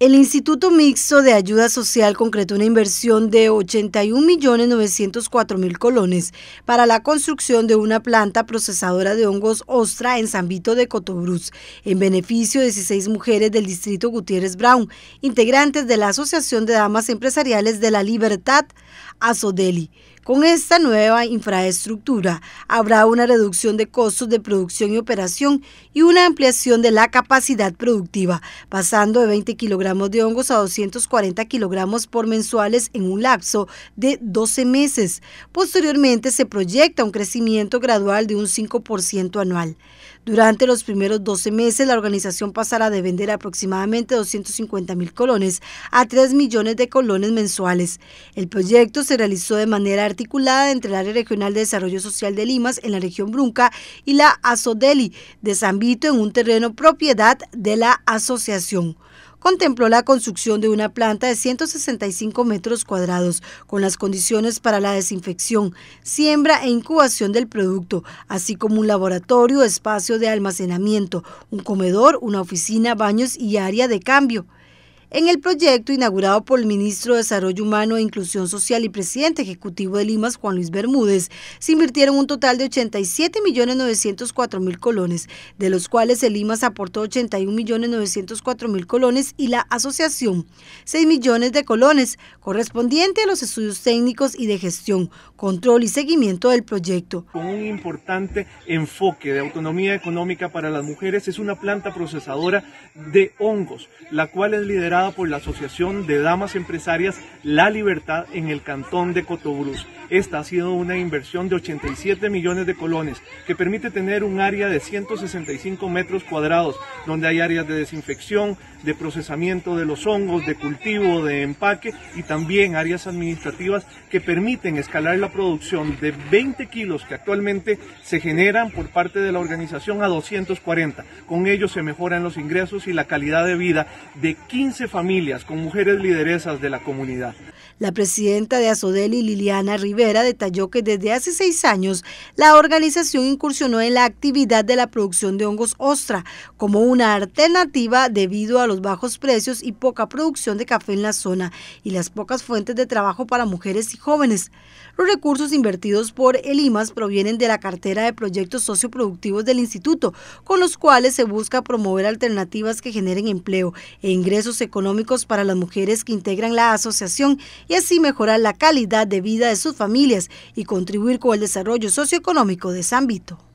El Instituto Mixto de Ayuda Social concretó una inversión de 81.904.000 colones para la construcción de una planta procesadora de hongos ostra en San Vito de Cotobruz, en beneficio de 16 mujeres del distrito Gutiérrez Brown, integrantes de la Asociación de Damas Empresariales de la Libertad, Azodeli. Con esta nueva infraestructura habrá una reducción de costos de producción y operación y una ampliación de la capacidad productiva, pasando de 20 kilogramos de hongos a 240 kilogramos por mensuales en un lapso de 12 meses. Posteriormente se proyecta un crecimiento gradual de un 5% anual. Durante los primeros 12 meses, la organización pasará de vender aproximadamente 250 mil colones a 3 millones de colones mensuales. El proyecto se realizó de manera articulada entre el Área Regional de Desarrollo Social de Limas en la región Brunca y la Asodeli de San Vito en un terreno propiedad de la asociación contempló la construcción de una planta de 165 metros cuadrados con las condiciones para la desinfección, siembra e incubación del producto, así como un laboratorio, espacio de almacenamiento, un comedor, una oficina, baños y área de cambio. En el proyecto inaugurado por el ministro de Desarrollo Humano e Inclusión Social y presidente ejecutivo de Limas, Juan Luis Bermúdez, se invirtieron un total de 87.904.000 colones, de los cuales el Limas aportó 81.904.000 colones y la asociación 6 millones de colones, correspondiente a los estudios técnicos y de gestión, control y seguimiento del proyecto. Con un importante enfoque de autonomía económica para las mujeres es una planta procesadora de hongos, la cual es liderada por la Asociación de Damas Empresarias La Libertad en el Cantón de Cotobruz. Esta ha sido una inversión de 87 millones de colones que permite tener un área de 165 metros cuadrados donde hay áreas de desinfección, de procesamiento de los hongos, de cultivo, de empaque y también áreas administrativas que permiten escalar la producción de 20 kilos que actualmente se generan por parte de la organización a 240. Con ello se mejoran los ingresos y la calidad de vida de 15 familias con mujeres lideresas de la comunidad. La presidenta de Asodeli, Liliana Rivera, detalló que desde hace seis años la organización incursionó en la actividad de la producción de hongos ostra como una alternativa debido a los bajos precios y poca producción de café en la zona y las pocas fuentes de trabajo para mujeres y jóvenes. Los recursos invertidos por el IMAS provienen de la cartera de proyectos socioproductivos del instituto, con los cuales se busca promover alternativas que generen empleo e ingresos económicos para las mujeres que integran la asociación y así mejorar la calidad de vida de sus familias y contribuir con el desarrollo socioeconómico de San ámbito.